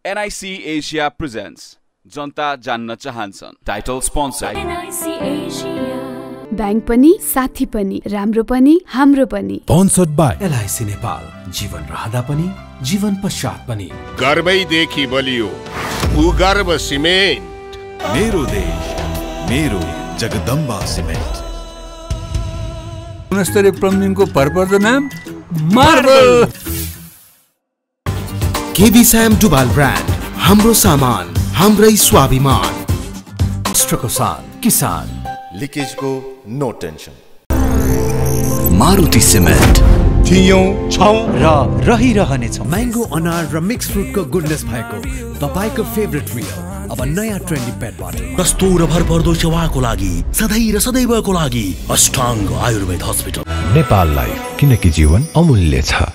NIC NIC Asia presents जनता जान्न चाहन्छन् NIC Asia ब्याङ्क पनि साथी पनि राम्रो पनि हाम्रो पनि स्पोन्सर्ड बाई एलआइसी नेपाल जीवन रहँदा पनि जीवन पश्चात पनि गर्वैदेखि बलियो भूगर्भ सिमेन्ट मेरो देश मेरो जगदम्बा सिमेन्ट गुणस्तरीय प्रम्लिङको भरपर्दो नाम मार्बल केबी स्याम डुबाल ब्रान्ड हाम्रो सामान हाम्रै स्वाभिमान राष्ट्रको साथ किसान लिकेजको नो टेन्सन मारुति सिमेन्ट थियौँ छौँ र रहिरहनेछौँ म्याङ्गो अनार र मिक्स फ्रुटको गुडनेस भएको तपाईँको फेभरेट मिल अब नयाँ ट्रेन्डी पेट बाटल सस्तो र भरपर्दो सेवाको लागि सधैँ र सदैवको लागि अष्टाङ्ग आयुर्वेद हस्पिटल नेपाललाई किनकि जीवन अमूल्य छ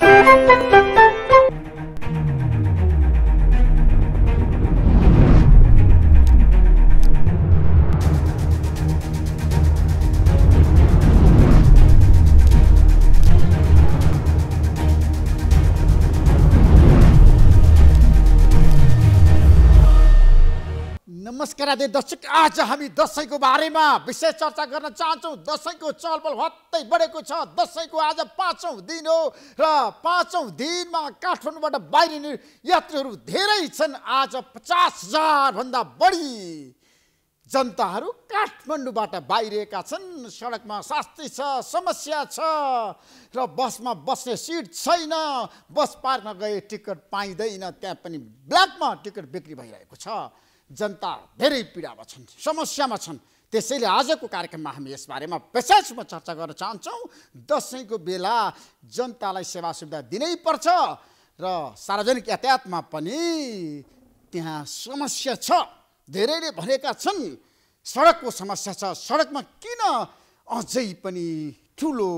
राधे दर्शक आज हामी दसैँको बारेमा विशेष चर्चा गर्न चाहन्छौँ दसैँको चलबल हत्तै बढेको छ दसैँको आज पाँचौँ दिन हो र पाँचौँ दिनमा काठमाडौँबाट बाहिरिने यात्रीहरू धेरै छन् आज पचास हजारभन्दा बढी जनताहरू काठमाडौँबाट बाहिरिएका छन् सडकमा शास्ति छ समस्या छ र बसमा बस्ने सिट छैन बस पार्कमा गए टिकट पाइँदैन त्यहाँ पनि ब्ल्याकमा टिकट बिक्री भइरहेको छ जनता धेरै पीडामा छन् समस्यामा छन् त्यसैले आजको कार्यक्रममा हामी यसबारेमा विशेष रूपमा चर्चा गर्न चाहन्छौँ दसैँको बेला जनतालाई सेवा सुविधा दिनै पर्छ र सार्वजनिक यातायातमा पनि त्यहाँ समस्या छ धेरैले भनेका छन् सडकको समस्या छ सडकमा किन अझै पनि ठुलो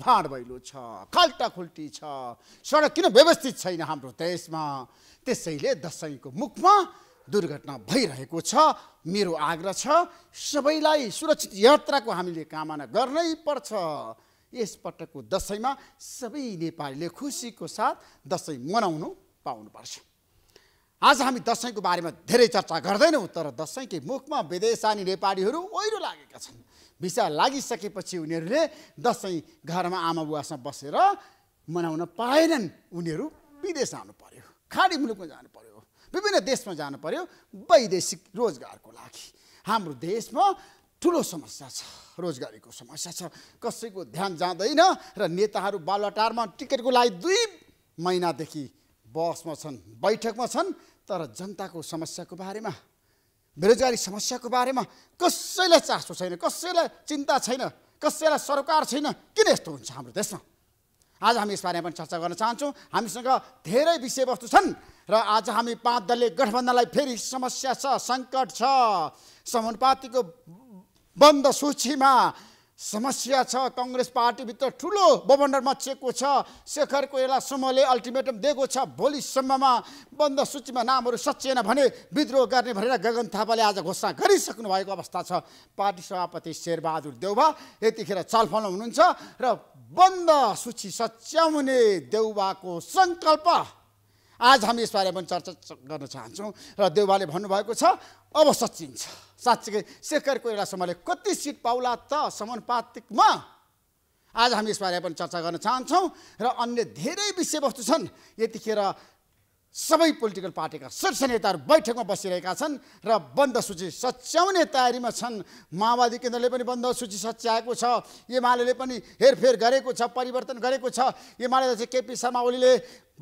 भाँड भैलो छ खाल्टाखुल्टी छ सडक किन व्यवस्थित छैन हाम्रो देशमा त्यसैले दसैँको मुखमा दुर्घटना भइरहेको छ मेरो आग्रह छ सबैलाई सुरक्षित यात्राको हामीले कामना गर्नै पर्छ यसपटकको दसैँमा सबै नेपालीले खुसीको साथ दसैँ मनाउनु पाउनुपर्छ आज हामी दसैँको बारेमा धेरै चर्चा गर्दैनौँ तर दसैँकै मुखमा विदेश आने नेपालीहरू ओहिरो लागेका छन् भिसा लागिसकेपछि उनीहरूले दसैँ घरमा आमा बुवासँग बसेर मनाउन पाएनन् उनीहरू विदेश जानु पर्यो खाडी मुलुकमा जानु पर्यो विभिन्न देशमा जानु पर्यो वैदेशिक रोजगारको लागि हाम्रो देशमा ठुलो समस्या छ रोजगारीको समस्या छ कसैको ध्यान जाँदैन र नेताहरू बालटारमा टिकटको लागि दुई महिनादेखि बसमा छन् बैठकमा छन् तर जनताको समस्याको बारेमा बेरोजगारी समस्याको बारेमा कसैलाई चासो छैन कसैलाई चिन्ता छैन कसैलाई सरकार छैन किन यस्तो हुन्छ हाम्रो देशमा आज हामी यसबारेमा पनि चर्चा गर्न चाहन्छौँ हामीसँग धेरै विषयवस्तु छन् र आज हामी पाँच दलले गठबन्धनलाई फेरि समस्या छ सङ्कट छ समानुपातिको बन्द सूचीमा समस्या छ कङ्ग्रेस पार्टीभित्र ठुलो बबन्डर मचिएको छ शेखर कोइला समूहले अल्टिमेटम दिएको छ भोलिसम्ममा बन्द सूचीमा नामहरू सचिएन भने विद्रोह गर्ने भनेर गगन थापाले आज घोषणा गरिसक्नु भएको अवस्था छ पार्टी सभापति शेरबहादुर देउबा यतिखेर छलफलमा हुनुहुन्छ र बन्द सूची सच्याउने देउबाको सङ्कल्प आज हामी यसबारे पनि चर्चा गर्न चाहन्छौँ र देउबाले भन्नुभएको छ अब सचिन्छ साँच्चीकै एउटा समयले कति सिट पाउला त समानुपातिकमा आज हामी यसबारे पनि चर्चा गर्न चाहन्छौँ र अन्य धेरै विषयवस्तु छन् यतिखेर सबै पोलिटिकल पार्टीका शीर्ष नेताहरू बैठकमा बसिरहेका छन् र बन्द सूची सच्याउने तयारीमा छन् माओवादी केन्द्रले पनि बन्द सूची सच्याएको छ एमाले पनि हेरफेर गरेको छ परिवर्तन गरेको छ एमाले अध्यक्ष केपी शर्मा ओलीले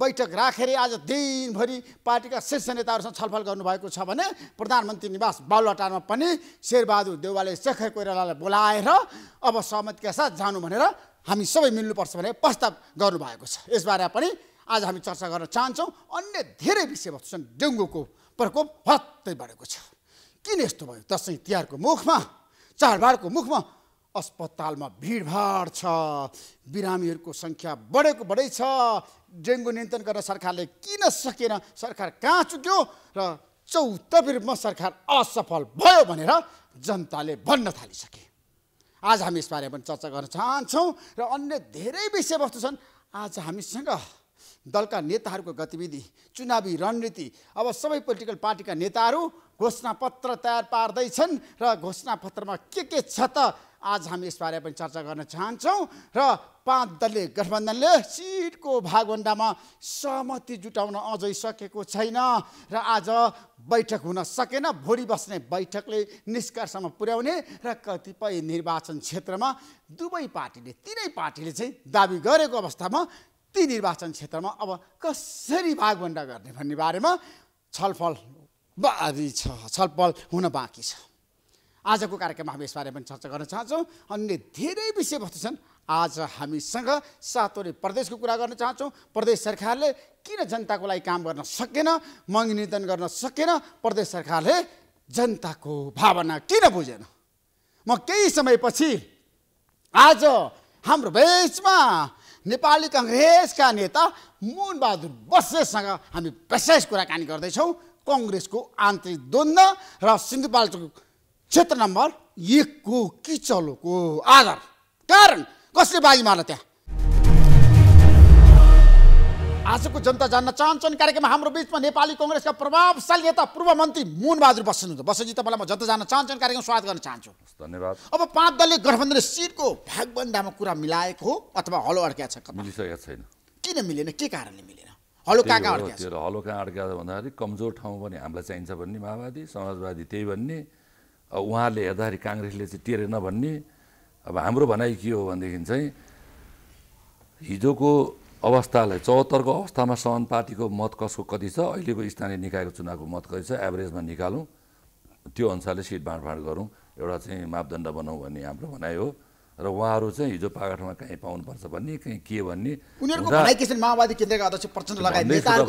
बैठक राखेर आज दिनभरि पार्टीका शीर्ष नेताहरूसँग छलफल गर्नुभएको छ भने प्रधानमन्त्री निवास बालुवाटारमा पनि शेरबहादुर देउवाले शेखर कोइरालालाई बोलाएर अब सहमतिका साथ जानु भनेर हामी सबै मिल्नुपर्छ भनेर प्रस्ताव गर्नुभएको छ यसबारे पनि आज हामी चर्चा गर्न चाहन्छौँ अन्य धेरै विषयवस्तु छन् डेङ्गुको प्रकोप हत्तै बढेको छ किन यस्तो भयो दसैँ तिहारको मुखमा चाडबाडको मुखमा अस्पतालमा भिडभाड छ बिरामीहरूको सङ्ख्या बढेको बढै छ डेङ्गु नियन्त्रण गर्न सरकारले किन सकेन सरकार कहाँ चुक्यो र रूपमा सरकार असफल भयो भनेर जनताले भन्न थालिसके आज हामी यसबारे पनि चर्चा गर्न चाहन्छौँ र अन्य धेरै विषयवस्तु छन् आज हामीसँग दलका नेताहरूको गतिविधि चुनावी रणनीति अब सबै पोलिटिकल पार्टीका नेताहरू घोषणापत्र तयार पार्दैछन् र घोषणापत्रमा के के छ त आज हामी यसबारे पनि चर्चा गर्न चाहन्छौँ र पाँच दलले गठबन्धनले सिटको भागभन्डामा सहमति जुटाउन अझै सकेको छैन र आज बैठक हुन सकेन भोलि बस्ने बैठकले निष्कर्षमा पुर्याउने र कतिपय निर्वाचन क्षेत्रमा दुवै पार्टीले तिनै पार्टीले चाहिँ दावी गरेको अवस्थामा ती निर्वाचन क्षेत्रमा अब कसरी भागभन्डा गर्ने भन्ने बारेमा छलफल बारी छ छलफल हुन बाँकी छ आजको कार्यक्रममा हामी यसबारे पनि चर्चा गर्न चाहन्छौँ अन्य धेरै विषयवस्तु छन् आज हामीसँग सातवटै प्रदेशको कुरा गर्न चाहन्छौँ प्रदेश सरकारले किन जनताको लागि काम गर्न सकेन मग निर्धन गर्न सकेन प्रदेश सरकारले जनताको भावना किन बुझेन म केही समयपछि आज हाम्रो बेचमा नेपाली कङ्ग्रेसका नेता मोहनबहादुर बस्नेतसँग हामी विशेष कुराकानी गर्दैछौँ कङ्ग्रेसको आन्तरिक द्वन्द र सिन्धुपाल्चोक क्षेत्र नम्बर एकको किचलोको आधार कारण कसले बाजी मार्न त्यहाँ आजको जनता जान्न चाहन्छन् कार्यक्रममा हाम्रो बिचमा नेपाली कङ्ग्रेसका प्रभावशाली नेता पूर्व मन्त्री मुनबहादुर बस्नुहुन्छ बसजी तपाईँलाई म जनता जान्न चाहन्छन् कार्यक्रम स्वागत गर्न चाहन्छु धन्यवाद अब पाँच दलले गठबन्धन सिटको भागबन्दामा कुरा मिलाएको हो अथवा हलो अड्क्याएको छ मिलिसकेको छैन किन मिलेन के कारणले मिलेन हलो कहाँ कहाँ त्यो हलो कहाँ अड्क्याएको भन्दाखेरि कमजोर ठाउँ पनि हामीलाई चाहिन्छ भन्ने माओवादी समाजवादी त्यही भन्ने अब उहाँले हेर्दाखेरि काङ्ग्रेसले चाहिँ टेरेन भन्ने अब हाम्रो भनाइ के हो भनेदेखि चाहिँ हिजोको अवस्थालाई चौहत्तरको अवस्थामा सहन पार्टीको मत कसको कति छ अहिलेको स्थानीय निकायको चुनावको मत कति छ एभरेजमा निकालौँ त्यो अनुसारले सिट बाँडफाँड गरौँ एउटा चाहिँ मापदण्ड बनाऊ भन्ने हाम्रो भनाइ हो र उहाँहरू चाहिँ हिजो पागठमा कहीँ पाउनुपर्छ भन्ने कहीँ के भन्ने उनीहरूको माओवादी केन्द्रका अध्यक्ष प्रचण्ड लगायत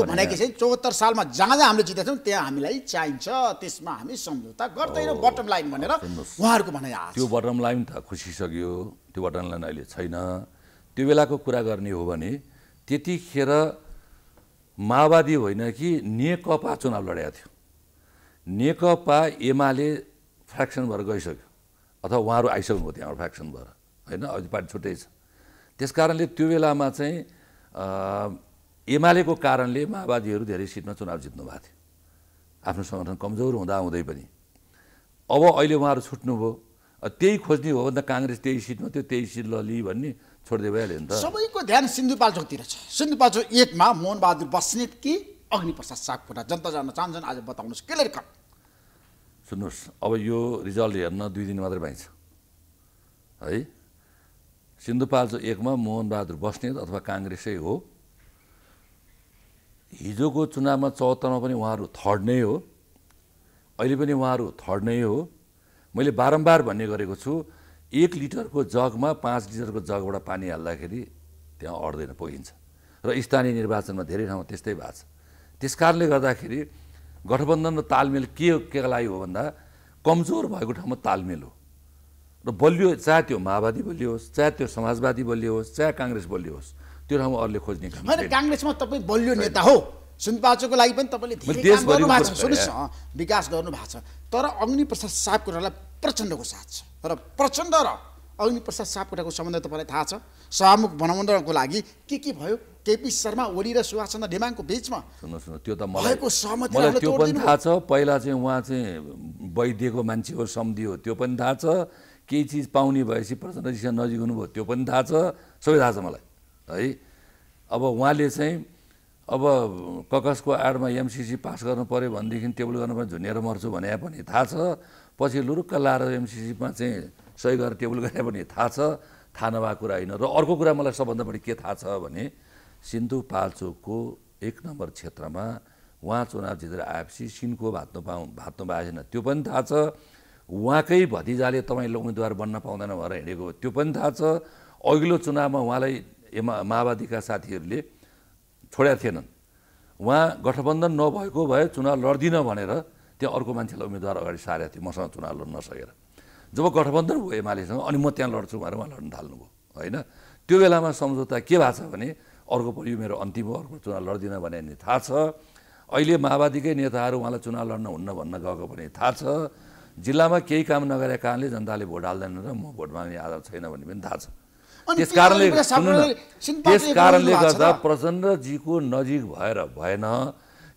भनाइ चौहत्तर सालमा जहाँ जहाँ हामीले जितेका छौँ त्यहाँ हामीलाई चाहिन्छ त्यसमा हामी सम्झौता गर्दैनौँ बटम लाइन भनेर उहाँहरूको भनाइ त्यो बटम लाइन त खुसिसक्यो त्यो बटम लाइन अहिले छैन त्यो बेलाको कुरा गर्ने हो भने त्यतिखेर माओवादी होइन कि नेकपा चुनाव लडेको थियो नेकपा एमाले फ्रेक्सन भएर गइसक्यो अथवा उहाँहरू आइसक्नुभयो त्यहाँबाट फ्रेक्सन भएर होइन अहिले पार्टी छुट्टै छ त्यस कारणले त्यो बेलामा चाहिँ एमालेको कारणले माओवादीहरू धेरै सिटमा चुनाव जित्नु भएको थियो आफ्नो सङ्गठन कमजोर हुँदा हुँदै पनि अब अहिले उहाँहरू छुट्नुभयो त्यही खोज्ने हो त काङ्ग्रेस त्यही सिटमा त्यो त्यही सिट ललि भन्ने छोडिदिए भइहाल्यो नि त सबैको ध्यान सिन्धुपाल्चोकतिर छ सिन्धुपाल्चोक एकमा मोहनबहादुर बस्नेत कि अग्निप्रसाद सापकोटा जनता जान चाहन्छन् आज बताउनुहोस् क्लियर कट सुन्नुहोस् अब यो रिजल्ट हेर्न दुई दिन मात्रै पाइन्छ है सिन्धुपाल्चो एकमा मोहनबहादुर बस्नेत अथवा काङ्ग्रेसै हो हिजोको चुनावमा चौहत्तरमा पनि उहाँहरू थर्ड नै हो अहिले पनि उहाँहरू थर्ड नै हो मैले बारम्बार भन्ने गरेको छु एक लिटरको जगमा पाँच लिटरको जगबाट पानी हाल्दाखेरि त्यहाँ अड्दैन पोखिन्छ र स्थानीय निर्वाचनमा धेरै ठाउँमा त्यस्तै भएको छ त्यस कारणले गर्दाखेरि गठबन्धन र तालमेल के के लागि हो भन्दा कमजोर भएको ठाउँमा तालमेल हो र बलियो चाहे त्यो माओवादी बलियो होस् चाहे त्यो समाजवादी बलियो होस् चाहे काङ्ग्रेस बलियो होस् त्यो ठाउँमा अरूले खोज्ने काङ्ग्रेसमा तपाईँ बलियो नेता हो सुनपाचोको लागि पनि तपाईँले धेरै काम गर्नुभएको छ सुन्नुहोस् न विकास गर्नुभएको छ तर अग्निप्रसाद सापकोटालाई प्रचण्डको साथ छ र प्रचण्ड र अग्निप्रसाद सापकोटाको सम्बन्ध तपाईँलाई थाहा छ सभामुख भनमण्डलको लागि के के भयो केपी शर्मा ओली र सुभाष चन्द्र नेमाङको बिचमा सुन्नुहोस् न त्यो त भएको सहमति मलाई त्यो पनि थाहा छ पहिला चाहिँ उहाँ चाहिँ वैद्यको मान्छे हो सम्धि हो त्यो पनि थाहा छ केही चिज पाउने भएपछि प्रचण्डजीसँग नजिक हुनुभयो त्यो पनि थाहा छ सबै थाहा छ मलाई है अब उहाँले चाहिँ अब ककसको आडमा एमसिसी पास गर्नु पऱ्यो भनेदेखि टेबल गर्नु पऱ्यो झुनेर मर्छु भने पनि थाहा छ पछि लुरुक्क लाएर एमसिसीमा चाहिँ सही गरेर टेबल गरे पनि थाहा छ थाहा नभएको कुरा होइन र अर्को कुरा मलाई सबभन्दा बढी के थाहा छ भने सिन्धुपाल्चोकको एक नम्बर क्षेत्रमा उहाँ चुनाव जितेर आएपछि सिनको भात्नु पाउ भात्नु भएको छैन त्यो पनि थाहा छ उहाँकै भतिजाले तपाईँले उम्मेदवार बन्न पाउँदैन भनेर हिँडेको त्यो पनि थाहा छ अघिल्लो चुनावमा उहाँलाई माओवादीका साथीहरूले छोडेका थिएनन् उहाँ गठबन्धन नभएको भए चुनाव लड्दिनँ भनेर त्यहाँ अर्को मान्छेलाई उम्मेदवार अगाडि सारेको थियो मसँग चुनाव लड्न नसकेर जब गठबन्धन भयो एमालेसँग अनि म त्यहाँ लड्छु भनेर उहाँ लड्न थाल्नुभयो होइन त्यो बेलामा सम्झौता के भएको छ भने अर्को यो मेरो अन्तिम हो अर्को चुनाव लड्दिनँ भने नि थाहा छ अहिले माओवादीकै नेताहरू उहाँलाई चुनाव लड्न हुन्न भन्न गएको भने थाहा छ जिल्लामा केही काम नगरेका कारणले जनताले भोट हाल्दैन र म भोट माग्ने आधार छैन भन्ने पनि थाहा छ त्यस कारणले त्यस कारणले गर्दा प्रचण्डजीको नजिक भएर भएन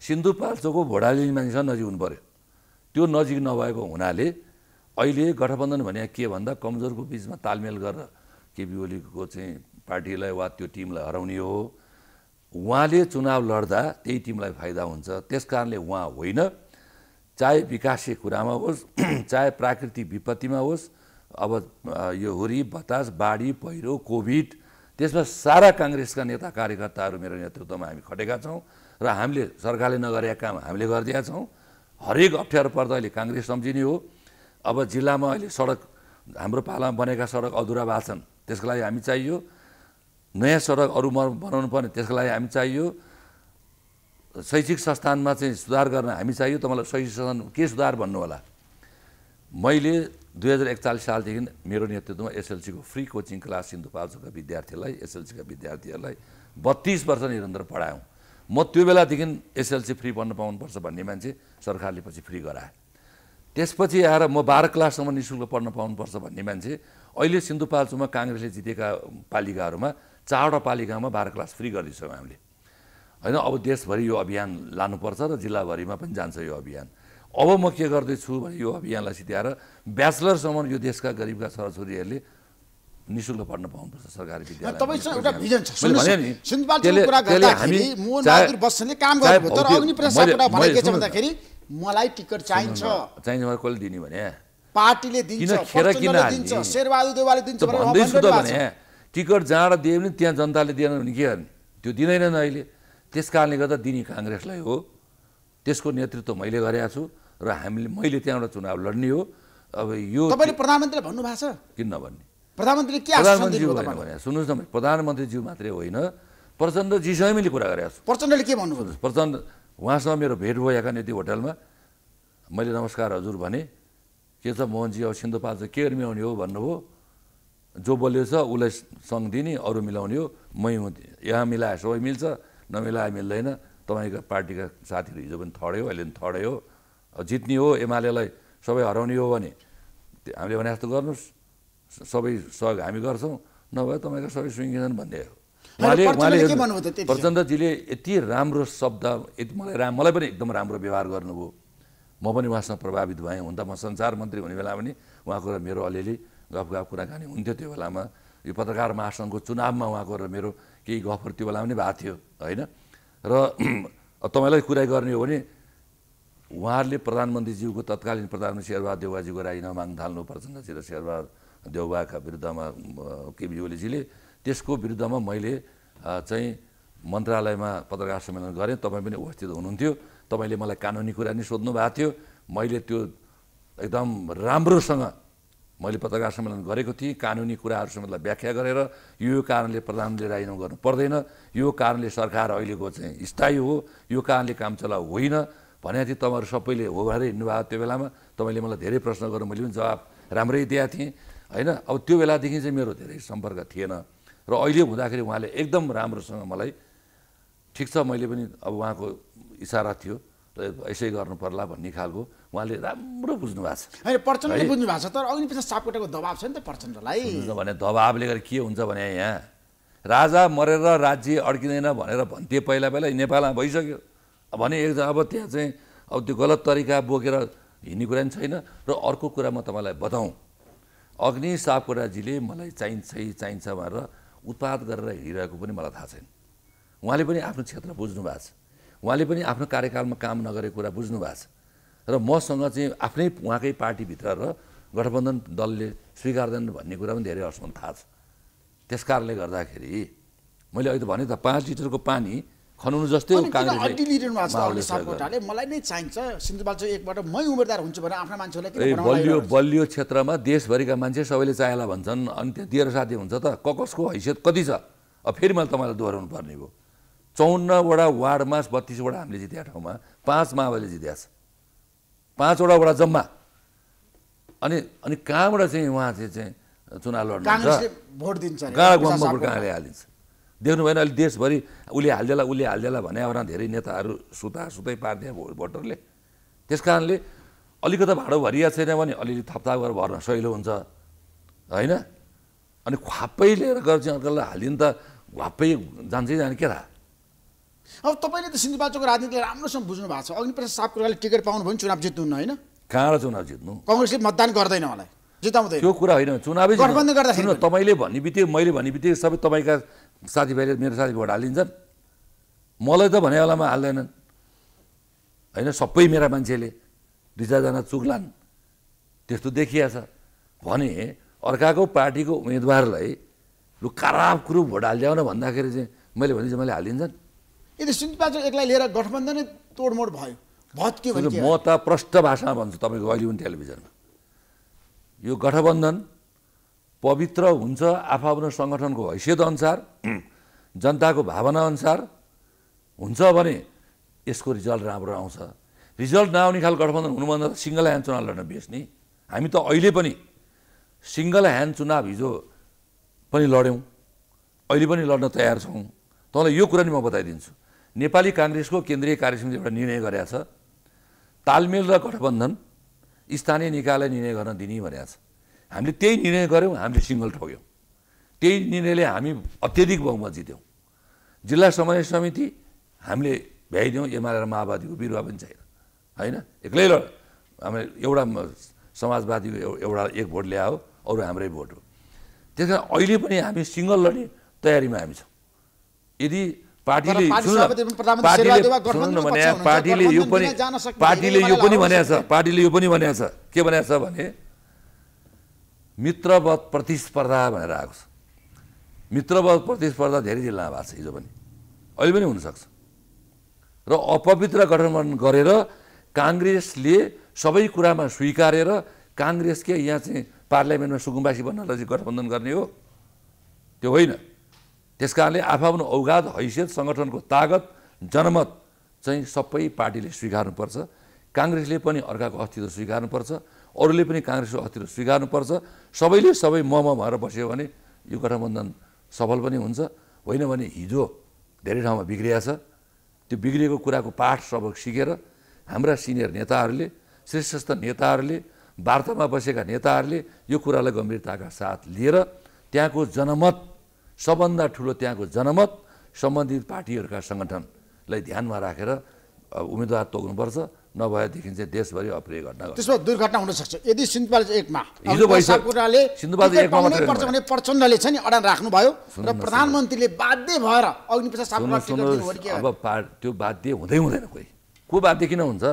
सिन्धुपाल्चोको भोडाली मान्छे नजिक हुनु पऱ्यो त्यो नजिक नभएको हुनाले अहिले गठबन्धन भने के भन्दा कमजोरको बिचमा तालमेल गरेर केपी ओलीको चाहिँ पार्टीलाई वा त्यो टिमलाई हराउने हो उहाँले चुनाव लड्दा त्यही टिमलाई फाइदा हुन्छ त्यस कारणले उहाँ होइन चाहे विकासीय कुरामा होस् चाहे प्राकृतिक विपत्तिमा होस् अब यो हुरी बतास बाढी पहिरो कोभिड त्यसमा सारा काङ्ग्रेसका नेता कार्यकर्ताहरू मेरो नेतृत्वमा हामी खटेका छौँ र हामीले सरकारले नगरेका काम हामीले गरिदिएका छौँ हरेक अप्ठ्यारो पर्दा अहिले काङ्ग्रेस सम्झिने हो अब जिल्लामा अहिले सडक हाम्रो पालामा बनेका सडक अधुरा भएको त्यसको लागि हामी चाहियो नयाँ सडक अरू बनाउनु पर्ने त्यसको लागि हामी चाहियो शैक्षिक संस्थानमा चाहिँ सुधार गर्न हामी चाहियो तपाईँलाई शैक्षिक संस्थान के सुधार भन्नु होला मैले दुई हजार एकचालिस सालदेखि मेरो नेतृत्वमा एसएलसीको फ्री कोचिङ क्लास सिन्धुपाल्चोकका विद्यार्थीहरूलाई एसएलसीका विद्यार्थीहरूलाई बत्तिस वर्ष निरन्तर पढायौँ म त्यो बेलादेखि एसएलसी फ्री पढ्न पाउनुपर्छ भन्ने मान्छे सरकारले पछि फ्री गराए त्यसपछि आएर म बाह्र क्लाससम्म नि शुल्क पढ्न पाउनुपर्छ भन्ने मान्छे अहिले सिन्धुपाल्चोमा काङ्ग्रेसले जितेका पालिकाहरूमा चारवटा पालिकामा बाह्र क्लास फ्री गरिदिन्छौँ हामीले होइन अब देशभरि यो अभियान लानुपर्छ र जिल्लाभरिमा पनि जान्छ यो अभियान अब म के गर्दैछु भने यो अभियानलाई सिध्याएर ब्याचलरसम्म यो देशका गरिबका छोराछोरीहरूले निशुल्क पढ्न पाउनुपर्छ सरकारी विद्यालय तपाईँसँग एउटा भिजन छ सुन्नु कुरा गर्दाखेरि मोहन बहादुर बस्नेले काम गर्नुभयो तर अग्नि प्रसादबाट भने के छ भन्दाखेरि मलाई टिकट चाहिन्छ चाहिन्छ मलाई कसले दिने भने पार्टीले दिन्छ खेर किन दिन्छ शेरबहादुर देवालले दिन्छ भन्दैछु त भने टिकट जहाँबाट दियो भने त्यहाँ जनताले दिएन भने के गर्ने त्यो दिँदैनन् अहिले त्यस कारणले गर्दा दिने काङ्ग्रेसलाई हो त्यसको नेतृत्व मैले गरेका छु र हामीले मैले त्यहाँबाट चुनाव लड्ने हो अब यो तपाईँले प्रधानमन्त्रीलाई भन्नुभएको छ किन नभन्ने प्रधानमन्त्रीले के प्रधानमन्त्री भने सुन्नुहोस् न प्रधानमन्त्रीज्यू मात्रै होइन प्रचण्डजीसँगै मैले कुरा गरेको छु प्रचण्डले के भन्नुभयो प्रचण्ड उहाँसँग मेरो भेट भयो यहाँका होटलमा मैले नमस्कार हजुर भने के छ मोहनजी अब सिन्धुपाल चाहिँ के मिलाउने हो भन्नुभयो जो बोल्यो छ उसलाई सङ्घ दिने अरू मिलाउने हो मै हुँ यहाँ मिलाए सबै मिल्छ नमिलाए मिल्दैन तपाईँको पार्टीका साथीहरू हिजो पनि थडे हो अहिले पनि थडे हो जित्ने हो एमालेलाई सबै हराउने हो भने हामीले भने जस्तो गर्नुहोस् सबै सहयोग हामी गर्छौँ नभए तपाईँको सबै सुइँगिन्छन् भन्ने हो उहाँले उहाँले प्रचण्डजीले यति राम्रो शब्द यति मलाई राम मलाई पनि एकदम राम्रो व्यवहार गर्नुभयो म पनि उहाँसँग प्रभावित भएँ हुन त म संसार मन्त्री हुने बेला पनि उहाँको र मेरो अलिअलि गफ गफ कुराकानी हुन्थ्यो त्यो बेलामा यो पत्रकार महासङ्घको चुनावमा उहाँको र मेरो केही गफहरू त्यो बेला पनि भएको थियो होइन र तपाईँलाई कुरा गर्ने हो भने उहाँहरूले प्रधानमन्त्रीज्यूको तत्कालीन प्रधानमन्त्री शेरबहादुर देउवाजीको राजीनामा माग थाल्नु पर्छ र शेरबहादुर देउवाका विरुद्धमा केपी ओलीजीले त्यसको विरुद्धमा मैले चाहिँ मन्त्रालयमा पत्रकार सम्मेलन गरेँ तपाईँ पनि उपस्थित हुनुहुन्थ्यो तपाईँले मलाई कानुनी कुरा नि सोध्नु भएको थियो मैले त्यो एकदम राम्रोसँग मैले पत्रकार सम्मेलन गरेको थिएँ कानुनी कुराहरूसँग व्याख्या गरेर यो कारणले प्रधानले राजीनामा गर्नु पर्दैन यो कारणले सरकार अहिलेको चाहिँ स्थायी हो यो कारणले काम चलाउ होइन भनेको थिएँ तपाईँहरू सबैले हो भएर हिँड्नुभएको त्यो बेलामा तपाईँले मलाई धेरै प्रश्न गर्नु मैले पनि जवाब राम्रै दिएको थिएँ होइन अब त्यो बेलादेखि चाहिँ मेरो धेरै सम्पर्क थिएन र अहिले हुँदाखेरि उहाँले एकदम राम्रोसँग मलाई ठिक छ मैले पनि अब उहाँको इसारा थियो र यसै गर्नु पर्ला भन्ने खालको उहाँले राम्रो बुझ्नु भएको छ होइन प्रचण्ड बुझ्नु भएको छ तर अघि पछि सापकोटाको दबाब छ नि त प्रचण्डलाई भने दबाबले गर्दा के हुन्छ भने यहाँ राजा मरेर राज्य अड्किँदैन भनेर भन्थे पहिला पहिला नेपालमा भइसक्यो भने एक अब त्यहाँ चाहिँ अब त्यो गलत तरिका बोकेर हिँड्ने कुरा पनि छैन र अर्को कुरा म तपाईँलाई बताउँ अग्नि सापकोटाजीले मलाई चाहिन्छ चाहिन्छ भनेर उत्पाद गरेर हिँडिरहेको पनि मलाई थाहा छैन उहाँले पनि आफ्नो क्षेत्र बुझ्नु भएको छ उहाँले पनि आफ्नो कार्यकालमा काम नगरेको कुरा बुझ्नु भएको छ र मसँग चाहिँ आफ्नै उहाँकै पार्टीभित्र र गठबन्धन दलले स्वीकार्दैन भन्ने कुरा पनि धेरै हदसम्म थाहा छ त्यस कारणले गर्दाखेरि मैले अहिले भने त पाँच लिटरको पानी खनाउनु जस्तै लिइरहनु भएको छ अहिले मलाई नै चाहिन्छ सिन्धुपाल्चो एकबाट मै उम्मेदवार हुन्छु भनेर आफ्ना मान्छेहरूलाई बलियो बलियो क्षेत्रमा देशभरिका मान्छे सबैले चाहेला भन्छन् अनि त्यहाँ दिएर साथी हुन्छ त ककसको हैसियत कति छ अब फेरि मैले तपाईँलाई दोहोऱ्याउनु पर्ने हो चौन्नवटा वार्डमा बत्तिसवटा हामीले जितेका ठाउँमा पाँच माओवादीले जितेका छ पाँचवटा वडा जम्मा अनि अनि कहाँबाट चाहिँ उहाँ चाहिँ चुनाव लड्नु भोट दिन्छ कहाँ गाउँमा कहाँले हालिन्छ हालिदिन्छ देख्नु भएन अहिले देशभरि उसले हालिदिएला उसले हालिदिएला भने अब धेरै नेताहरू सुता सुतै पार्थे भोटरले त्यस कारणले अलिकति भाँडो भरिया छैन भने अलिअलि थपथाप गरेर भर्न सहिलो हुन्छ होइन अनि खुवापै लिएर गएर चाहिँ अर्कालाई हालिदिनु त ख्वाप्पै जान्छै जाने के थाहा अब तपाईँले त सिन्धुपाल्चोको राजनीति राम्रोसँग बुझ्नु भएको छ अग्निप्रसाद सापकोटाले टिकट पाउनु भने चुनाव जित्नु होइन कहाँबाट चुनाव जित्नु कङ्ग्रेसले मतदान गर्दैन मलाई जिताउँदैन त्यो कुरा होइन चुनावै गर्दा तपाईँले भन्ने बित्तिकै मैले भन्ने बित्तिकै सबै तपाईँका साथीभाइले मेरो साथीभाइबाट हालिदिन्छन् मलाई त भने बेलामा हाल्दैनन् होइन सबै मेरा मान्छेले दुई चारजना चुक्लान् त्यस्तो देखिया छ भने अर्काको पार्टीको उम्मेदवारलाई लु खराब कुरो भोट हालिदियो भन्दाखेरि चाहिँ मैले भने मैले हालिदिन्छन् यदि सुनित एकलाई लिएर गठबन्धनै तोडमोड भयो भत्कियो म त प्रष्ट भाषामा भन्छु तपाईँको अहिले पनि टेलिभिजनमा यो गठबन्धन पवित्र हुन्छ आफआफ्नो सङ्गठनको हैसियत अनुसार जनताको भावना अनुसार हुन्छ भने यसको रिजल्ट राम्रो आउँछ रिजल्ट नआउने खालको गठबन्धन हुनुभन्दा त सिङ्गल ह्यान्ड चुनाव लड्न बेस हामी त अहिले पनि सिङ्गल ह्यान्ड चुनाव हिजो पनि लड्यौँ अहिले पनि लड्न तयार छौँ तँलाई यो कुरा नि म बताइदिन्छु नेपाली काङ्ग्रेसको केन्द्रीय कार्यसमितिले एउटा निर्णय गरेका छ तालमेल र गठबन्धन स्थानीय निकायलाई निर्णय गर्न दिने भनेको छ हामीले त्यही निर्णय गऱ्यौँ हामीले सिङ्गल ठग्यौँ त्यही निर्णयले हामी अत्यधिक बहुमत जित्यौँ जिल्ला समन्वय समिति हामीले भ्याइदियौँ एमाले र माओवादीको बिरुवा पनि छैन होइन एक्लै र हामीले एउटा समाजवादीको एउटा एक भोट ल्यायो अरू हाम्रै भोट हो त्यस कारण अहिले पनि हामी सिङ्गल लड्ने तयारीमा हामी छौँ यदि पार्टीले पार्टीले भने पार्टीले यो पनि पार्टीले यो पनि भनेको छ पार्टीले यो पनि भनेको छ के भनेको छ भने मित्रवत प्रतिस्पर्धा भनेर आएको छ मित्रवत प्रतिस्पर्धा धेरै जिल्लामा भएको छ हिजो पनि अहिले पनि हुनसक्छ र अपवित्र गठबन्धन गरेर काङ्ग्रेसले सबै कुरामा स्वीकारेर काङ्ग्रेसकै यहाँ चाहिँ पार्लियामेन्टमा सुकुम्बासी बन्नलाई चाहिँ गठबन्धन गर्ने हो त्यो होइन त्यस कारणले आफ्नो औगात हैसियत सङ्गठनको तागत जनमत चाहिँ सबै पार्टीले स्वीकार्नुपर्छ काङ्ग्रेसले पनि अर्काको अस्तित्व स्वीकार्नुपर्छ अरूले पनि काङ्ग्रेसको अस्तित्व स्विकार्नुपर्छ सबैले सबै म म भएर बस्यो भने यो गठबन्धन सफल पनि हुन्छ होइन भने हिजो धेरै ठाउँमा बिग्रिया छ त्यो बिग्रिएको कुराको पाठ सबक सिकेर हाम्रा सिनियर नेताहरूले श्रेष्ठस्थ नेताहरूले वार्तामा बसेका नेताहरूले यो कुरालाई गम्भीरताका साथ लिएर त्यहाँको जनमत सबभन्दा ठुलो त्यहाँको जनमत सम्बन्धित पार्टीहरूका सङ्गठनलाई ध्यानमा राखेर उम्मेदवार तोक्नुपर्छ नभएदेखि चाहिँ देशभरि अप्रिय घटना त्यसमा दुर्घटना हुनसक्छ यदि सिन्धुपाल्च एकमा हिजो भइसक्यो सिन्धुपाल्चो एकमा पर्छ भने प्रचण्डले चाहिँ अडान राख्नुभयो र प्रधानमन्त्रीले बाध्य भएर अग्नि अब त्यो बाध्य हुँदै हुँदैन कोही को बाध्य किन हुन्छ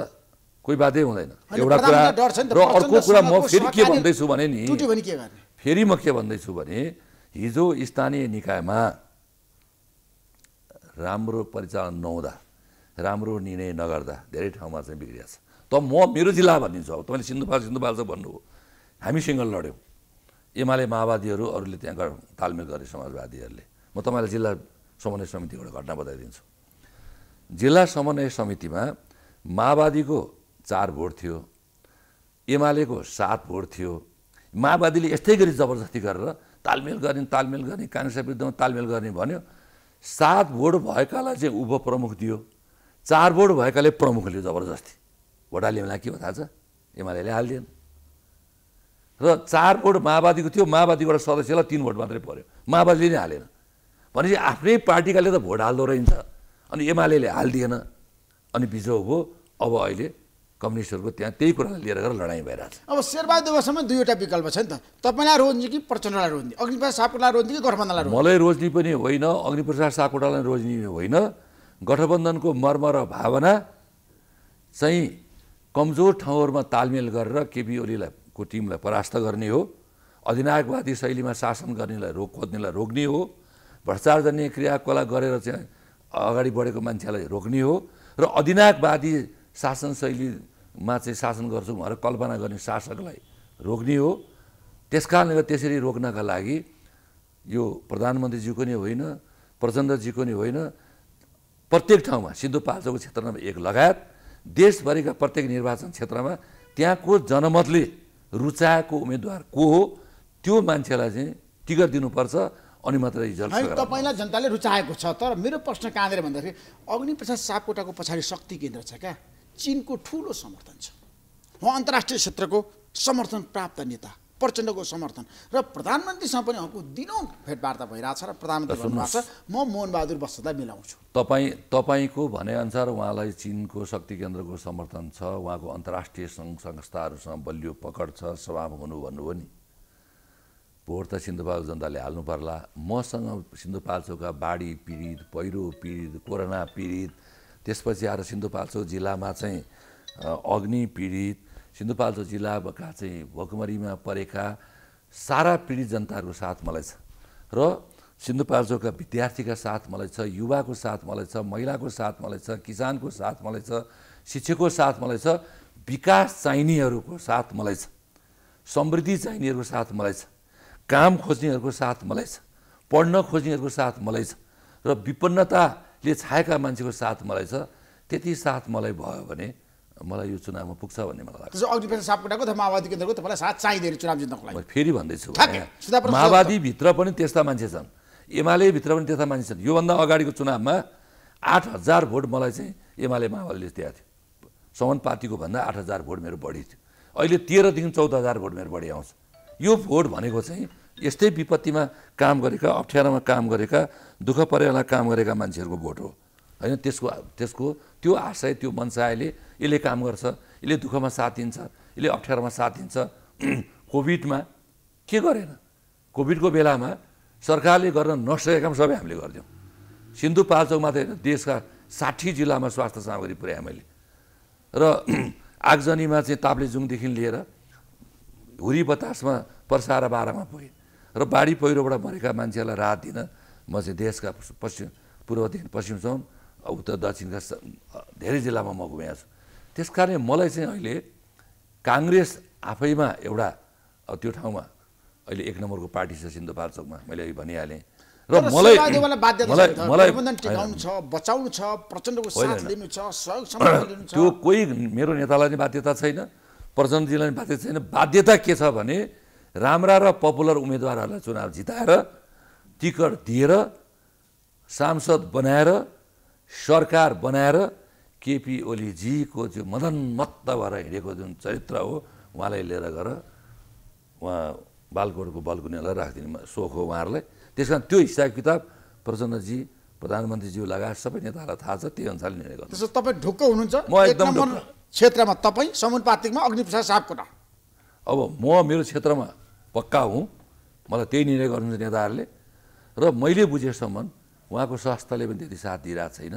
कोही बाध्य हुँदैन एउटा कुरा र अर्को कुरा म फेरि के भन्दैछु भने नि फेरि म के भन्दैछु भने हिजो स्थानीय निकायमा राम्रो परिचालन नहुँदा राम्रो निर्णय नगर्दा धेरै ठाउँमा चाहिँ बिग्रिहाल्छ त म मेरो जिल्ला भनिदिन्छु अब तपाईँले सिन्धुपाल सिन्धुपाल चाहिँ भन्नुभयो हामी सिङ्गल लड्यौँ एमाले माओवादीहरू अरूले त्यहाँ तालमेल गरे समाजवादीहरूले म तपाईँलाई जिल्ला समन्वय एउटा घटना बताइदिन्छु जिल्ला समन्वय समितिमा माओवादीको चार भोट थियो एमालेको सात भोट थियो माओवादीले यस्तै गरी जबरजस्ती गरेर तालमेल गर्ने तालमेल गर्ने काङ्ग्रेस विरुद्धमा तालमेल गर्ने भन्यो सात भोट भएकालाई चाहिँ उपप्रमुख दियो चार बोर्ड भएकाले प्रमुखले जबरजस्ती भोटाले के हो थाहा छ एमाले हालिदिएन र चार बोर्ड माओवादीको थियो माओवादीको एउटा सदस्यलाई तिन भोट मात्रै पऱ्यो माओवादीले नै हालेन भनेपछि आफ्नै पार्टीकाले त भोट हाल्दो रहन्छ अनि एमाले हालिदिएन अनि बिजो हो अब अहिले कम्युनिस्टहरूको त्यहाँ त्यही कुरालाई लिएर गएर लडाइँ भइरहेको छ अब शेरबहादुरसम्म दुईवटा विकल्प छ नि त तपाईँलाई रोज्ने कि प्रचण्डलाई रोज्ने अग्निप्रसाद सापकोटालाई रोज्ने कि गठबन्धनलाई मलाई रोज्ने पनि होइन अग्निप्रसाद सापकोटालाई रोज्ने होइन गठबन्धनको मर्म र भावना चाहिँ कमजोर ठाउँहरूमा तालमेल गरेर केपी ओलीलाई को टिमलाई परास्त गर्ने हो अधिनायकवादी शैलीमा शासन गर्नेलाई रोक खोज्नेलाई रोक्ने हो भ्रष्टाचार क्रियाकलाप गरेर चाहिँ अगाडि बढेको मान्छेलाई रोक्ने हो र अधिनायकवादी शासन शैलीमा चाहिँ शासन गर्छौँ भनेर कल्पना गर्ने शासकलाई रोक्ने हो त्यस कारणले गर्दा त्यसरी रोक्नका लागि यो प्रधानमन्त्रीजीको नै होइन प्रचण्डजीको नै होइन प्रत्येक ठाउँमा सिन्धुपाल्चोको क्षेत्र नम्बर एक लगायत देशभरिका प्रत्येक निर्वाचन क्षेत्रमा त्यहाँको जनमतले रुचाएको उम्मेद्वार को हो त्यो मान्छेलाई चाहिँ टिकट दिनुपर्छ अनि मात्रै रिजल्ट तपाईँलाई जनताले रुचाएको छ तर मेरो प्रश्न कहाँनिर भन्दाखेरि अग्निप्रसाद सापकोटाको पछाडि शक्ति केन्द्र छ क्या चिनको ठुलो समर्थन छ उहाँ अन्तर्राष्ट्रिय क्षेत्रको समर्थन प्राप्त नेता प्रचण्डको समर्थन र प्रधानमन्त्रीसँग पनि उहाँको दिनौँ भेटवार्ता भइरहेछ र प्रधानमन्त्री भन्नुभएको छ म मोहनबहादुर बस्तलाई मिलाउँछु तपाईँ तपाईँको भनेअनुसार उहाँलाई चिनको शक्ति केन्द्रको समर्थन छ उहाँको अन्तर्राष्ट्रिय सङ्घ संस्थाहरूसँग बलियो पकड छ सभा हुनु भन्नुभयो नि भोट त सिन्धुपाल जनताले हाल्नु पर्ला मसँग सिन्धुपाल्चोका बाढी पीडित पहिरो पीडित कोरोना पीडित त्यसपछि आएर सिन्धुपाल्चो जिल्लामा चाहिँ अग्नि पीडित सिन्धुपाल्चो जिल्लाका चाहिँ भोकमरीमा परेका सारा पीडित जनताहरूको साथ मलाई छ र सिन्धुपाल्चोका विद्यार्थीका साथ मलाई छ युवाको साथ मलाई छ महिलाको साथ मलाई छ किसानको साथ मलाई छ शिक्षकको साथ मलाई छ विकास चाहिनेहरूको साथ मलाई छ समृद्धि चाहिनेहरूको साथ मलाई छ काम खोज्नेहरूको साथ मलाई छ पढ्न खोज्नेहरूको साथ मलाई छ र विपन्नताले छाएका मान्छेको साथ मलाई छ त्यति साथ मलाई भयो भने मलाई यो चुनावमा पुग्छ भन्ने मलाई लाग्छ अघि सापकोटाको माओवादी केन्द्रको तपाईँलाई साथ चाहिँदै चुनाव जित्नको लागि फेरि भन्दैछु माओवादीभित्र पनि त्यस्ता मान्छे छन् एमालेभित्र पनि त्यस्ता मान्छे छन् योभन्दा अगाडिको चुनावमा आठ हजार भोट मलाई चाहिँ एमाले माओवादीले दिएको थियो समन पार्टीको भन्दा आठ हजार भोट मेरो बढी थियो अहिले तेह्रदेखि चौध हजार भोट मेरो बढी आउँछ यो भोट भनेको चाहिँ यस्तै विपत्तिमा काम गरेका अप्ठ्यारोमा काम गरेका दुःख परेवाला काम गरेका मान्छेहरूको भोट हो होइन त्यसको त्यसको त्यो आशय त्यो मनसायले यसले काम गर्छ यसले दुःखमा साथ दिन्छ यसले अप्ठ्यारोमा साथ दिन्छ कोभिडमा के गरेन कोभिडको बेलामा सरकारले गर्न नसकेका पनि सबै हामीले गरिदियौँ सिन्धुपाल्चोकमा त देशका साठी जिल्लामा स्वास्थ्य सामग्री पुर्याएँ मैले र आगजनीमा चाहिँ ताप्लेजुङदेखि लिएर हुरी बतासमा पर्साएर बाह्रमा पुगेँ र बाढी पहिरोबाट मरेका मान्छेहरूलाई राहत दिन म चाहिँ देशका पश्चिम पूर्वदेखि पश्चिमसम्म उत्तर दक्षिणका धेरै जिल्लामा म घुमेको छु त्यस कारण मलाई चाहिँ अहिले काङ्ग्रेस आफैमा एउटा त्यो ठाउँमा अहिले एक नम्बरको पार्टी छ सिन्धुपाल्चोकमा मैले अघि भनिहालेँ र मलाई त्यो कोही मेरो नेतालाई नि बाध्यता छैन प्रचण्डजीलाई नि बाध्यता छैन बाध्यता के छ भने राम्रा र पपुलर उम्मेदवारहरूलाई चुनाव जिताएर टिकट दिएर सांसद बनाएर सरकार बनाएर केपी ओलीजीको त्यो मदनमत्त भएर हिँडेको जुन चरित्र हो उहाँलाई लिएर गएर उहाँ बालकोटको बलकुनेलाई राखिदिने सोख हो उहाँहरूलाई त्यस कारण त्यो हिसाब किताब प्रचण्डजी प्रधानमन्त्रीज्यू लगायत सबै नेताहरूलाई थाहा छ त्यही अनुसारले निर्णय गर्छ तपाईँ ढुक्क हुनुहुन्छ म एकदम क्षेत्रमा तपाईँ समुपातिकमा अग्निप्रसाद सापकोटा अब म मेरो क्षेत्रमा पक्का हुँ मलाई त्यही निर्णय गर्नुहुन्छ नेताहरूले र मैले बुझेसम्म उहाँको स्वास्थ्यले पनि त्यति साथ दिइरहेको छैन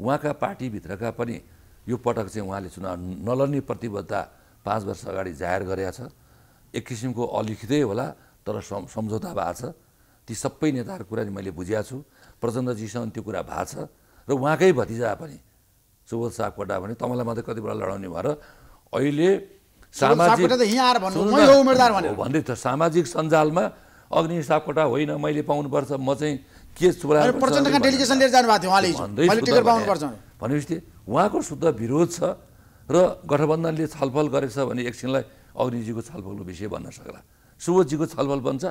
उहाँका पार्टीभित्रका पनि यो पटक चाहिँ उहाँले चुनाव नलड्ने प्रतिबद्धता पाँच वर्ष अगाडि जाहेर गरेका छ एक किसिमको अलिखितै होला तर सम्झौता भएको छ ती सबै नेताहरूको कुरा मैले बुझेको छु प्रचण्डजीसँग त्यो कुरा भएको छ र उहाँकै भतिजा पनि सुबोध सापकोटा भने तपाईँलाई मात्रै कतिपल्ट लडाउने भएर अहिले सामाजिक भन्दै त सामाजिक सञ्जालमा अग्नि सापकोटा होइन मैले पाउनुपर्छ म चाहिँ के प्रचण्डका डेलिगेसन लिएर जानुभएको थियो उहाँले टिकट पर्छ भनेपछि उहाँको शुद्ध विरोध छ र गठबन्धनले छलफल गरेछ छ भने एकछिनलाई अग्निजीको छलफलको विषय भन्न सक्ला सुबोधजीको छलफल बन्छ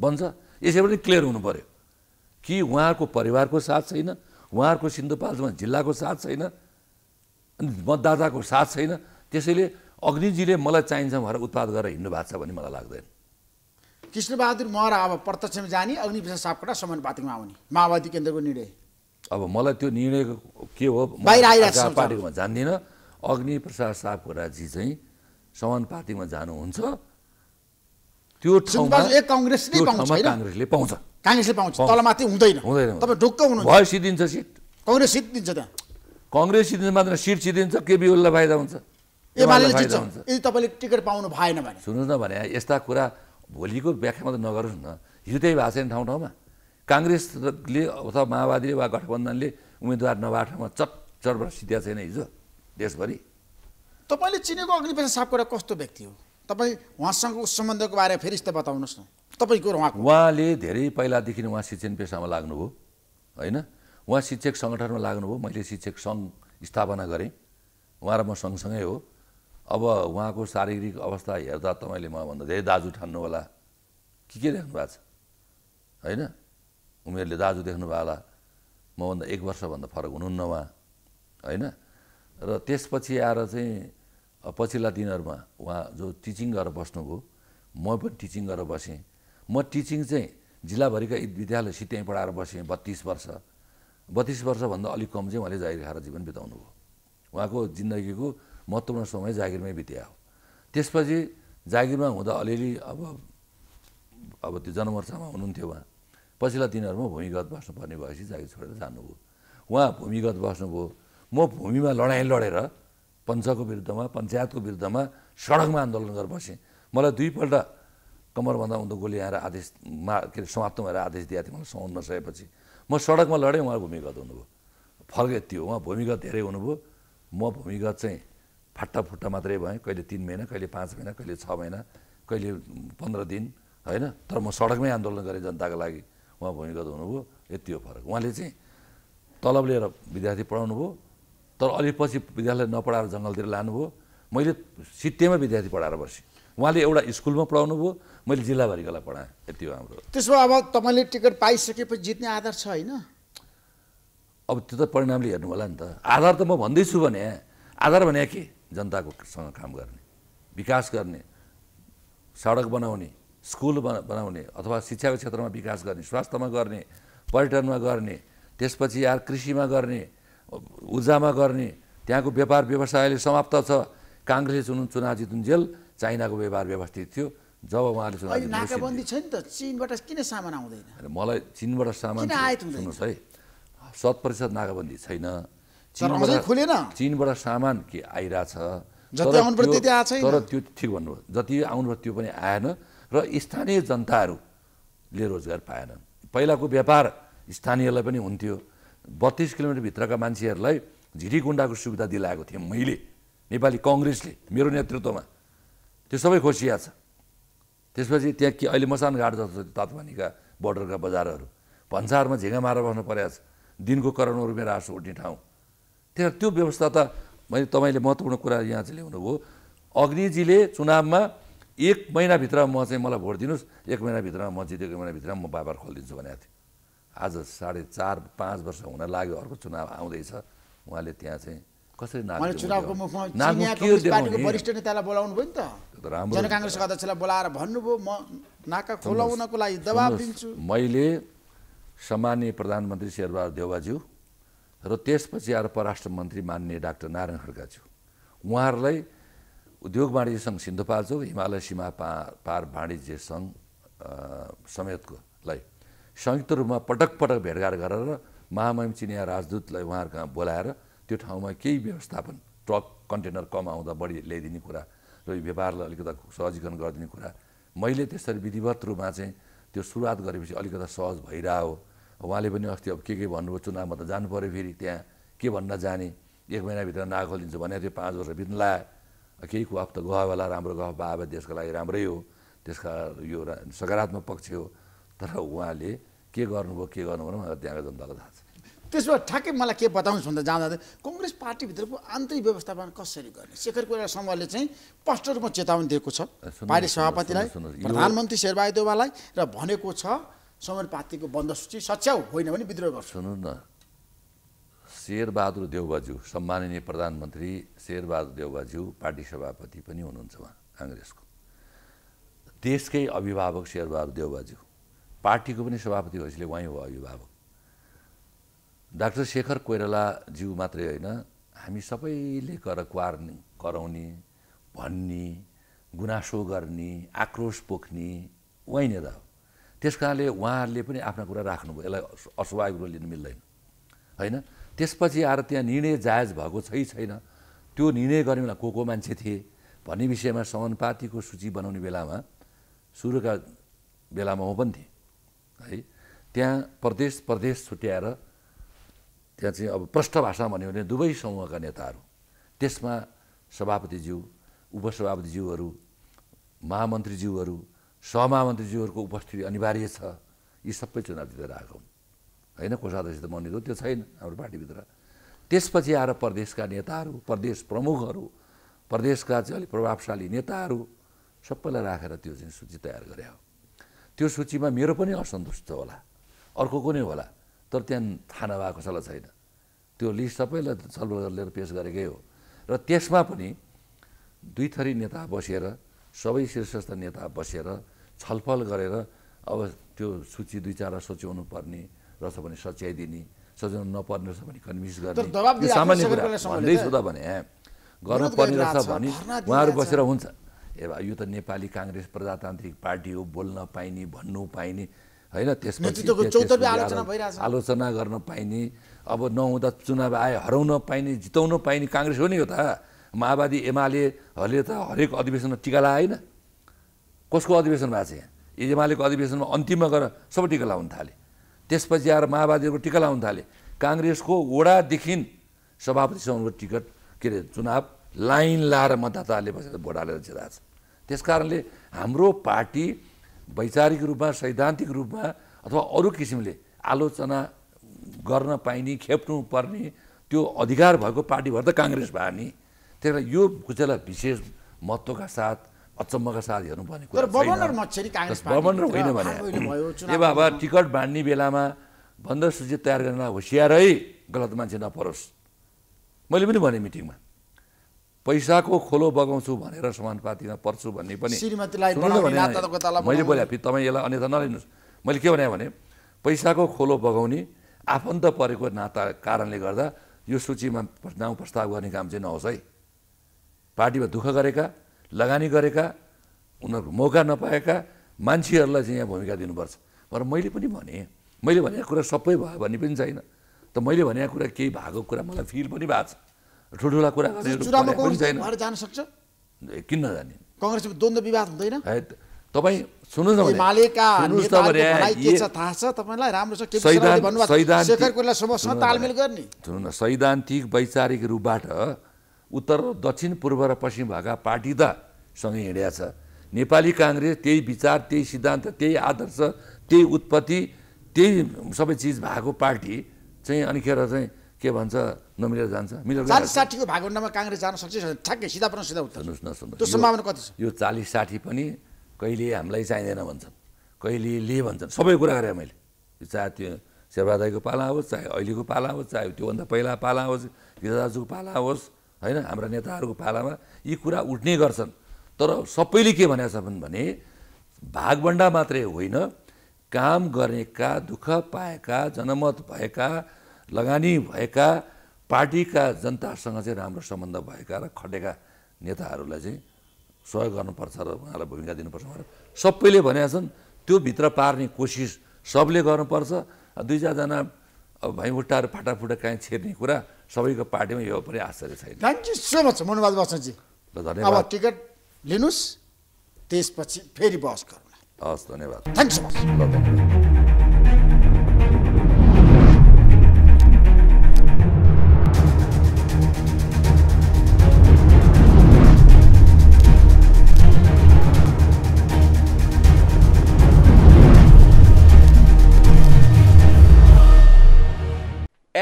बन्छ यसै पनि क्लियर हुनु पऱ्यो कि उहाँहरूको परिवारको साथ छैन उहाँहरूको सिन्धुपाल्चोमा जिल्लाको साथ छैन अनि मतदाताको साथ छैन त्यसैले अग्निजीले मलाई चाहिन्छ भनेर उत्पाद गरेर हिँड्नु भएको छ भन्ने मलाई लाग्दैन कृष्णबहादुर महरा अब प्रत्यक्षमा जाने अग्निप्रसाद सापकोटा समानुपातिकमा आउने माओवादी केन्द्रको निर्णय अब मलाई त्यो निर्णय के हो बाहिर आइरहेको पार्टीमा जान्दिनँ अग्निप्रसाद सापकोटाजी चाहिँ समानुपातिकमा जानुहुन्छ त्यो एक कङ्ग्रेसले काङ्ग्रेसले पाउँछ काङ्ग्रेसले पाउँछ तलमाथि हुँदैन हुँदैन तपाईँ ढुक्क हुनु भयो सिद्धिन्छ सिट कङ्ग्रेस सिट दिन्छ त्यहाँ कङ्ग्रेस सिद्धिन्छ मात्र सिट सिद्धिन्छ केबिओलीलाई फाइदा हुन्छ हुन्छ यदि तपाईँले टिकट पाउनु भएन भने सुन्नुहोस् न भने यस्ता कुरा भोलिको व्याख्यामा त नगरौँ न हिजो त्यही भएको छैन ठाउँ ठाउँमा काङ्ग्रेसले अथवा माओवादीले वा गठबन्धनले उम्मेदवार नभएको ठाउँमा चट चटबाट सिध्या छैन हिजो देशभरि तपाईँले चिनेको अग्निप्रसाद सापकोटा कस्तो व्यक्ति हो तपाईँ उहाँसँगको सम्बन्धको बारेमा फेरि यस्तो बताउनुहोस् न तपाईँको उहाँ उहाँले धेरै पहिलादेखि उहाँ शिक्षण पेसामा लाग्नुभयो होइन उहाँ शिक्षक सङ्गठनमा लाग्नुभयो मैले शिक्षक सङ्घ स्थापना गरेँ उहाँ र म सँगसँगै हो अब उहाँको शारीरिक अवस्था हेर्दा तपाईँले मभन्दा धेरै दाजु ठान्नु होला के के देख्नु भएको छ होइन उमेरले दाजु देख्नुभयो होला मभन्दा एक वर्षभन्दा फरक हुनुहुन्न उहाँ होइन र त्यसपछि आएर चाहिँ पछिल्ला दिनहरूमा उहाँ जो टिचिङ गरेर बस्नुभयो म पनि टिचिङ गरेर बसेँ म टिचिङ चाहिँ जिल्लाभरिका विद्यालय सित्याइ पढाएर बसेँ बत्तिस वर्ष बत्तिस वर्षभन्दा अलिक कम चाहिँ उहाँले जाहिर खाएर जीवन बिताउनु भयो उहाँको जिन्दगीको महत्त्वपूर्ण समय जागिरमै बित्या हो त्यसपछि जागिरमा हुँदा अलिअलि अब अब त्यो जनमोर्चामा हुनुहुन्थ्यो उहाँ पछिल्ला दिनहरूमा भूमिगत बस्नुपर्ने भएपछि जागिर छोडेर जानुभयो उहाँ भूमिगत बस्नुभयो म भूमिमा लडाइँ लडेर पञ्चको विरुद्धमा पञ्चायतको विरुद्धमा सडकमा आन्दोलन गरेर बसेँ मलाई दुईपल्ट कमरभन्दा उँधो गोली आएर आदेश मा के अरे समाप्त भएर आदेश दिएको थिएँ मलाई समाउन नसकेपछि म सडकमा लडेँ उहाँ भूमिगत हुनुभयो फर्क त्यो उहाँ भूमिगत धेरै हुनुभयो म भूमिगत चाहिँ फाटा फुट्टा मात्रै भएँ कहिले तिन महिना कहिले पाँच महिना कहिले छ महिना कहिले पन्ध्र दिन होइन तर म सडकमै आन्दोलन गरेँ जनताको लागि उहाँ भूमिगत हुनुभयो यति हो फरक उहाँले चाहिँ तलब लिएर विद्यार्थी पढाउनु भयो तर अलिक पछि विद्यालय नपढाएर जङ्गलतिर लानुभयो मैले सिटेमा विद्यार्थी पढाएर बसेँ उहाँले एउटा स्कुलमा पढाउनु भयो मैले जिल्लाभरिकालाई पढाएँ यति हो हाम्रो त्यसो अब तपाईँले टिकट पाइसकेपछि जित्ने आधार छ होइन अब त्यो त परिणामले हेर्नु होला नि त आधार त म भन्दैछु भने आधार भने के जनताको सँग काम गर्ने विकास गर्ने सडक बनाउने स्कुल बनाउने अथवा शिक्षाको क्षेत्रमा विकास गर्ने स्वास्थ्यमा गर्ने पर्यटनमा गर्ने त्यसपछि या कृषिमा गर्ने ऊर्जामा गर्ने त्यहाँको व्यापार व्यवसाय अहिले समाप्त छ काङ्ग्रेसले चुन चुनाव जितुन् जेल चाइनाको व्यापार व्यवस्थित थियो जब उहाँले चुनाव मलाई चिनबाट सामान सुन्नुहोस् है शत प्रतिशत नाकाबन्दी छैन चिनबाट सामान के आइरहेछ तर त्यो ठिक भन्नुभयो जति आउनुभयो त्यो पनि आएन र स्थानीय जनताहरूले रोजगार पाएनन् पहिलाको व्यापार स्थानीयलाई पनि हुन्थ्यो बत्तिस किलोमिटरभित्रका मान्छेहरूलाई गुन्डाको सुविधा दिलाएको थिएँ मैले नेपाली कङ्ग्रेसले मेरो नेतृत्वमा त्यो सबै खोसिया छ त्यसपछि त्यहाँ के अहिले मसान घाट जस्तो तातवानीका बोर्डरका बजारहरू भन्सारमा झिङ्गा मार बस्नु परेको छ दिनको करोडौँ रुपियाँ रासो उठ्ने ठाउँ त्यहाँ त्यो व्यवस्था त मैले तपाईँले महत्त्वपूर्ण कुरा यहाँ चाहिँ ल्याउनुभयो अग्निजीले चुनावमा एक महिनाभित्र म चाहिँ मलाई भोट दिनुहोस् एक महिनाभित्र म जित्यो एक महिनाभित्र म बाबार खोलिदिन्छु भनेको थिएँ आज साढे चार पाँच वर्ष हुन लाग्यो अर्को चुनाव आउँदैछ उहाँले त्यहाँ चाहिँ कसरी वरिष्ठ नेतालाई बोलाउनु भयो नि त जनकाङ्ग्रेसको अध्यक्षलाई बोलाएर भन्नुभयो म नाका खोलाउनको लागि दबाब दिन्छु मैले सामान्य प्रधानमन्त्री शेरबहादुर देवाज्यू र त्यसपछि आएर परराष्ट्र मन्त्री मान्ने डाक्टर नारायण खड्काज्यू उहाँहरूलाई उद्योग वाणिज्य सङ्घ सिन्धुपाल्चो हिमालय सीमा पा पार वाणिज्य सङ्घ समेतकोलाई संयुक्त रूपमा पटक पटक भेटघाट गरेर महामहिम चिनिया राजदूतलाई उहाँहरूका बोलाएर त्यो ठाउँमा केही व्यवस्थापन ट्रक कन्टेनर कम आउँदा बढी ल्याइदिने कुरा र यो व्यापारलाई अलिकता सहजीकरण गरिदिने कुरा मैले त्यसरी विधिवत रूपमा चाहिँ त्यो सुरुवात गरेपछि अलिकता सहज हो उहाँले पनि अस्ति अब के के भन्नुभयो चुनावमा त जानु पऱ्यो फेरि त्यहाँ के भन्न जाने एक महिनाभित्र नाग खोलिन्छ भनेको थियो पाँच वर्ष बित्नु लाग्यो केही गफ त गयो होला राम्रो गफ बाबा देशको लागि राम्रै हो त्यसका यो सकारात्मक पक्ष हो तर उहाँले के गर्नुभयो के गर्नुभयो भनेर त्यहाँको जनतालाई थाहा छ त्यसमा ठ्याक्कै मलाई के बताउनुहोस् भन्दा जाँदा कङ्ग्रेस पार्टीभित्रको आन्तरिक व्यवस्थापन कसरी गर्ने शेखर कोइरा समूहले चाहिँ स्पष्ट रूपमा चेतावनी दिएको छ पार्टी सभापतिलाई प्रधानमन्त्री शेरबहादुर र भनेको छ समर पार्टीको बन्द सूची सच्याउ होइन भने विद्रोह गर्छ सुन्नु न शेरबहादुर देवबाज्यू सम्माननीय प्रधानमन्त्री शेरबहादुर देवबाज्यू पार्टी सभापति पनि हुनुहुन्छ उहाँ काङ्ग्रेसको देशकै अभिभावक शेरबहादुर देवबाज्यू पार्टीको पनि सभापति भएपछि उहाँ हो अभिभावक डाक्टर शेखर कोइरालाज्यू मात्रै होइन हामी सबैले कर क्वार कराउने भन्ने गुनासो गर्ने आक्रोश पोख्ने उहीँनिर हो त्यस कारणले उहाँहरूले पनि आफ्ना कुरा राख्नुभयो यसलाई अस्वाभाविक रूपमा लिनु मिल्दैन होइन त्यसपछि आएर त्यहाँ निर्णय जायज भएको छ छैन त्यो निर्णय गर्ने बेला को को मान्छे थिए भन्ने विषयमा समानुपातिको सूची बनाउने बेलामा सुरुका बेलामा म पनि थिएँ है त्यहाँ प्रदेश प्रदेश छुट्याएर त्यहाँ चाहिँ अब प्रष्ट भाषा भन्यो भने दुवै समूहका नेताहरू त्यसमा सभापतिज्यू उपसभापतिज्यूहरू महामन्त्रीज्यूहरू सहमन्त्रीज्यूहरूको उपस्थिति अनिवार्य छ यी सबै चुनाव जितेर आएको हुन् होइन कोषाध्यक्ष त त्यो छैन हाम्रो पार्टीभित्र त्यसपछि आएर प्रदेशका नेताहरू प्रदेश प्रमुखहरू प्रदेशका चाहिँ अलिक प्रभावशाली नेताहरू सबैलाई राखेर त्यो चाहिँ सूची तयार गरे हो त्यो सूचीमा मेरो पनि असन्तुष्ट होला अर्कोको नै होला तर त्यहाँ थाहा नभएको छ छैन त्यो लिस्ट सबैलाई छलफल लिएर पेस गरेकै हो र त्यसमा पनि दुई थरी नेता बसेर सबै शीर्षस्थ नेता बसेर छलफल गरेर अब त्यो सूची दुई चारवटा सोच्याउनु पर्ने रहेछ भने सच्याइदिने सच्याउनु नपर्ने रहेछ भने कन्भिन्स गर्ने सामान्य कुरा भन्दै छु त भने गर्नुपर्ने रहेछ भने उहाँहरू बसेर हुन्छ ए यो त नेपाली काङ्ग्रेस प्रजातान्त्रिक पार्टी हो बोल्न पाइने भन्नु पाइने होइन त्यसपछि आलोचना गर्न पाइने अब नहुँदा चुनाव आए हराउन पाइने जिताउन पाइने काङ्ग्रेस हो नि यो त माओवादी एमालेहरूले त हरेक अधिवेशनमा टिका लगाएन कसको अधिवेशन भएको छ यहाँ एमालेको अधिवेशनमा अन्तिममा गएर सबै टिका लाउन थाले त्यसपछि आएर माओवादीहरूको टिका लाउन थाले काङ्ग्रेसको वडादेखि सभापतिसम्मको टिकट के अरे चुनाव लाइन लाएर मतदाताहरूले बसेर भोट हालेर जिताएको छ त्यस कारणले हाम्रो पार्टी वैचारिक रूपमा सैद्धान्तिक रूपमा अथवा अरू किसिमले आलोचना गर्न पाइने खेप्नु पर्ने त्यो अधिकार भएको पार्टी भएर त काङ्ग्रेस भए नि त्यही भएर यो कुचेला विशेष महत्त्वका साथ अचम्मका साथ हेर्नु पर्ने कुरा र होइन भने ए बाबा टिकट बाँड्ने बेलामा बन्द सूची तयार गर्न होसियार है गलत मान्छे नपरोस् मैले पनि भने मिटिङमा पैसाको खोलो बगाउँछु भनेर समानुपातिमा पर्छु भन्ने पनि मैले बोले फेरि तपाईँ यसलाई अन्यथा नलिनुहोस् मैले के भने भने पैसाको खोलो बगाउने आफन्त परेको नाता कारणले गर्दा यो सूचीमा नाउँ प्रस्ताव गर्ने काम चाहिँ नहोस् है पार्टीमा दुःख गरेका लगानी गरेका उनीहरूको मौका नपाएका मान्छेहरूलाई चाहिँ यहाँ भूमिका दिनुपर्छ तर मैले पनि भने मैले भनेको कुरा सबै भयो भन्ने पनि छैन त मैले भनेको कुरा केही भएको कुरा मलाई फिल पनि भएको छ ठुल्ठुला कुरा जान सक्छ किन नजाने कङ्ग्रेस द्वन्द्व विवाद हुँदैन तपाईँ सुन्नुहोस् न सैद्धान्तिक वैचारिक रूपबाट उत्तर दक्षिण पूर्व र पश्चिम भएका पार्टी त सँगै हिँडिया छ नेपाली काङ्ग्रेस त्यही विचार त्यही सिद्धान्त त्यही आदर्श त्यही उत्पत्ति त्यही सबै चिज भएको पार्टी चाहिँ अनिखेर चाहिँ के भन्छ नमिलेर जान्छ मिलेर चालिस साठीको नम्बर काङ्ग्रेस जान सक्छ ठ्याक्कै सिधा पनि सिधा सुन्नुहोस् न त्यो सम्भावना कति छ यो चालिस साठी पनि कहिले हामीलाई चाहिँदैन भन्छन् कहिले ले भन्छन् सबै कुरा गरेँ मैले चाहे त्यो शेरबहादाईको पाला होस् चाहे अहिलेको पाला होस् चाहे त्योभन्दा पहिला पाला होस् गिरिराजुको पाला होस् होइन हाम्रा नेताहरूको पालामा यी कुरा उठ्ने गर्छन् तर सबैले के भनेका छन् भने भागभन्डा मात्रै होइन काम गर्नेका दुःख पाएका जनमत भएका लगानी भएका पार्टीका जनतासँग चाहिँ राम्रो सम्बन्ध भएका र खटेका नेताहरूलाई चाहिँ सहयोग गर्नुपर्छ र उहाँलाई भूमिका दिनुपर्छ भनेर सबैले भनेका छन् त्यो भित्र पार्ने कोसिस सबले गर्नुपर्छ दुई चारजना भाइ भुट्टाहरू फाटाफुटा काहीँ छिर्ने कुरा सबैको पार्टीमा यो पनि आश्चर्य छैन थ्याङ्क यू सो मच मनोबाद बस्नजी अब टिकट लिनुहोस् त्यसपछि फेरि बहस गरौँला हस् धन्यवाद thank you so much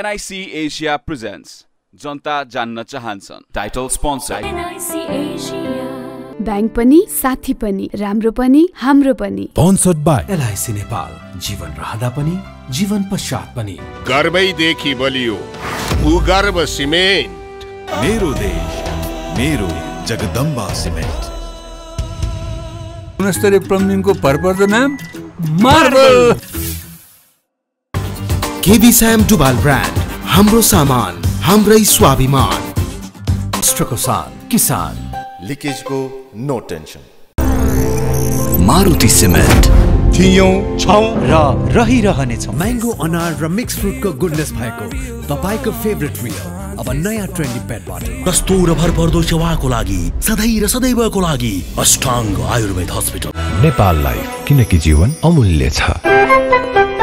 NIC Asia presents जनता जान्न चाहन्छन् टाइटल स्पोन्सर ब्याङ्क पनि साथी पनि राम्रो पनि हाम्रो पनि स्पोन्सर्ड बाई एलआइसी नेपाल जीवन रहँदा पनि जीवन पश्चात पनि गर्वैदेखि बलियो भूगर्भ सिमेन्ट मेरो देश मेरो जगदम्बा सिमेन्ट गुणस्तरीय प्लम्बिङको भरपर्दो नाम केबी स्याम डुबाल ब्रान्ड हाम्रो सामान हाम्रै स्वाभिमान राष्ट्रको साथ किसान लिकेजको नो टेन्सन मारुति सिमेन्ट र रहिरहनेछौँ म्याङ्गो अनार र मिक्स फ्रुटको गुडनेस भएको तपाईँको फेभरेट मिल अब नयाँ ट्रेन्डी नेपाललाई किनकि जीवन अमूल्य छ